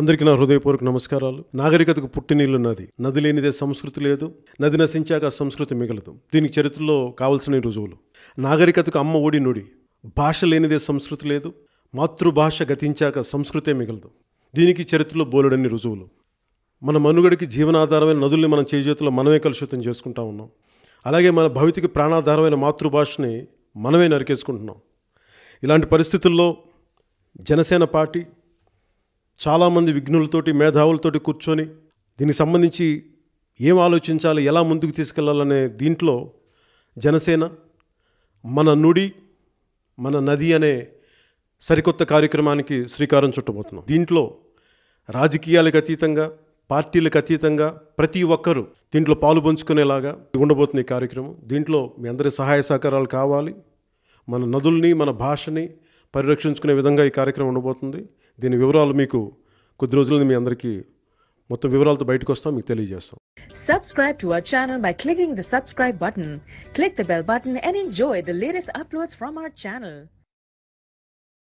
అందరికీ నా హృదయపూర్వక నమస్కారాలు నాగరికతకు పుట్టినీళ్లు నది నది లేనిదే సంస్కృతి లేదు నది నశించాక సంస్కృతి మిగలదు దీనికి చరిత్రలో కావలసిన రుజువులు నాగరికతకు అమ్మ ఒడి నుడి భాష లేనిదే సంస్కృతి లేదు మాతృభాష గతించాక సంస్కృతే మిగలదు దీనికి చరిత్రలో బోలెడన్ని రుజువులు మన మనుగడికి జీవనాధారమైన నదుల్ని మన చేజేతుల్లో మనమే కలుషితం చేసుకుంటా ఉన్నాం అలాగే మన భవితికి ప్రాణాధారమైన మాతృభాషని మనమే నరికేసుకుంటున్నాం ఇలాంటి పరిస్థితుల్లో జనసేన పార్టీ చాలామంది విఘ్నులతోటి మేధావులతోటి కూర్చొని దీనికి సంబంధించి ఏం ఆలోచించాలి ఎలా ముందుకు తీసుకెళ్లాలనే దీంట్లో జనసేన మన నుడి మన నది అనే సరికొత్త కార్యక్రమానికి శ్రీకారం చుట్టబోతున్నాం దీంట్లో రాజకీయాలకు అతీతంగా పార్టీలకు అతీతంగా ప్రతి ఒక్కరూ దీంట్లో పాలు పంచుకునేలాగా ఉండబోతున్న ఈ కార్యక్రమం దీంట్లో మీ అందరి సహాయ సహకారాలు కావాలి మన నదుల్ని మన భాషని పరిరక్షించుకునే విధంగా ఈ కార్యక్రమం ఉండబోతుంది దీని వివరాలు మీకు కొద్ది రోజులు మీ అందరికీ మొత్తం వివరాలతో బయటకు వస్తాం మీకు తెలియజేస్తాం subscribe to our channel by clicking the subscribe button click the bell button and enjoy the latest uploads from our channel